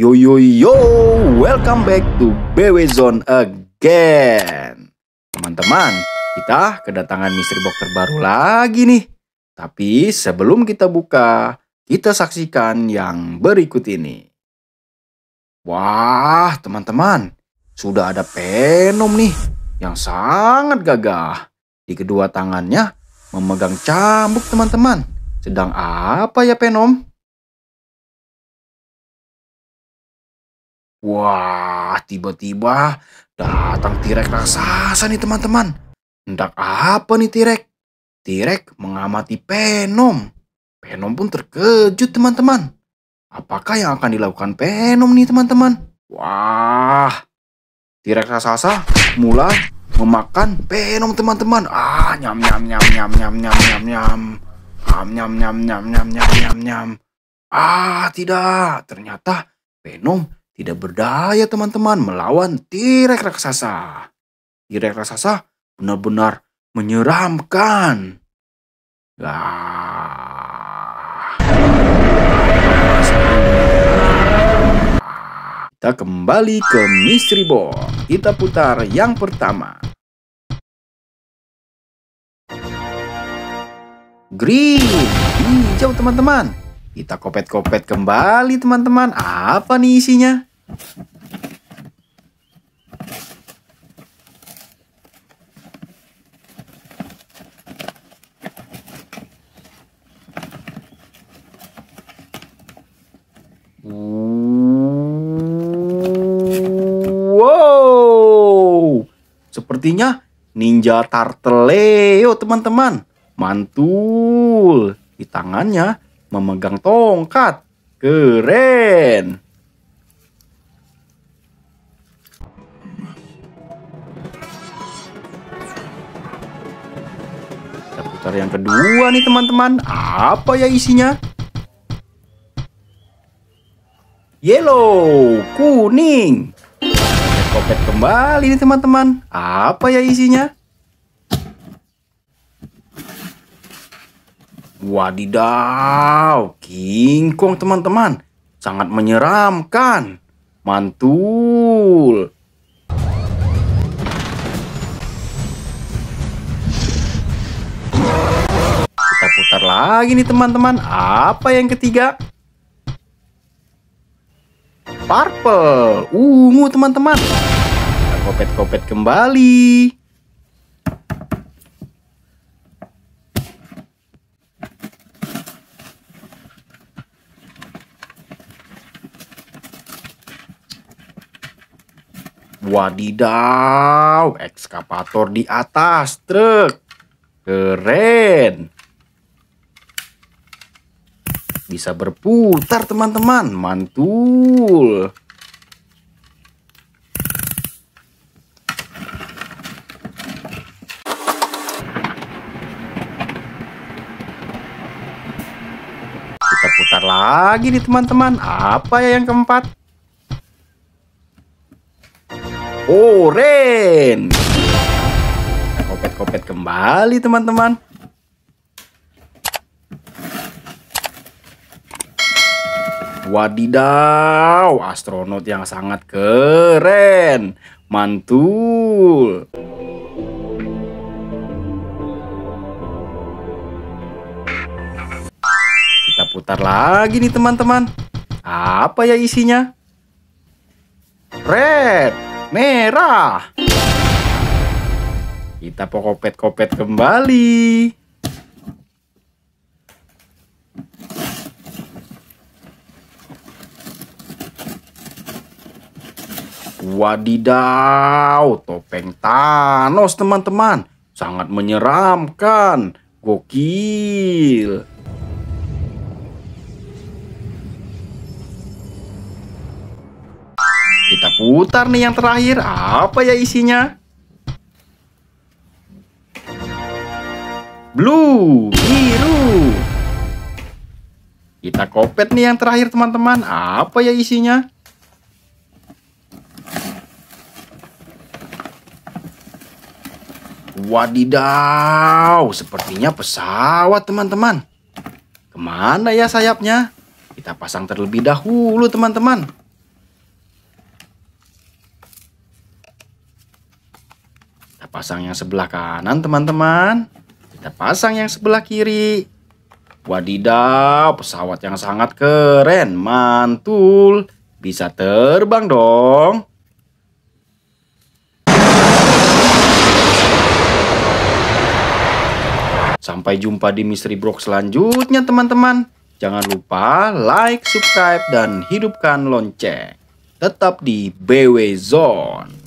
Yo yo yo, welcome back to BW Zone again. Teman-teman, kita kedatangan misteri box terbaru lagi nih. Tapi sebelum kita buka, kita saksikan yang berikut ini. Wah, teman-teman, sudah ada Penom nih yang sangat gagah. Di kedua tangannya memegang cambuk, teman-teman. Sedang apa ya Penom? Wah, tiba-tiba datang Tirek raksasa nih teman-teman. Hendak apa nih Tirek? Tirek mengamati Penom. Penom pun terkejut teman-teman. Apakah yang akan dilakukan Penom nih teman-teman? Wah, Tirek raksasa mulai memakan Penom teman-teman. Ah, nyam nyam nyam nyam nyam nyam nyam nyam. nyam nyam nyam nyam nyam nyam nyam nyam. Ah, tidak. Ternyata Penom tidak berdaya teman-teman melawan t raksasa. t raksasa benar-benar menyeramkan. Kita kembali ke Misteri Box. Kita putar yang pertama. Green, hijau teman-teman. Kita kopet-kopet kembali teman-teman. Apa nih isinya? Wow, sepertinya Ninja Tarteleo teman-teman. Mantul. Di tangannya memegang tongkat. Keren. Cari yang kedua nih teman-teman. Apa ya isinya? Yellow, kuning. Kopet kembali nih teman-teman. Apa ya isinya? Wadidaw, kingkong teman-teman. Sangat menyeramkan. Mantul. lagi nih teman-teman. Apa yang ketiga? Purple. Ungu teman-teman. kopet-kopet kembali. Wadidaw, ekskavator di atas truk. Keren bisa berputar teman-teman mantul kita putar lagi nih teman-teman apa ya yang keempat oren kopet-kopet kembali teman-teman Wadidaw, astronot yang sangat keren. Mantul. Kita putar lagi nih teman-teman. Apa ya isinya? Red, merah. Kita pokopet-kopet kembali. Wadidaw, topeng Thanos teman-teman. Sangat menyeramkan. Gokil. Kita putar nih yang terakhir. Apa ya isinya? Blue, biru. Kita kopet nih yang terakhir teman-teman. Apa ya isinya? Wadidaw, sepertinya pesawat teman-teman. Kemana ya sayapnya? Kita pasang terlebih dahulu teman-teman. Kita pasang yang sebelah kanan teman-teman. Kita pasang yang sebelah kiri. Wadidaw, pesawat yang sangat keren, mantul. Bisa terbang dong. Sampai jumpa di misteri brok selanjutnya teman-teman. Jangan lupa like, subscribe, dan hidupkan lonceng. Tetap di BW Zone.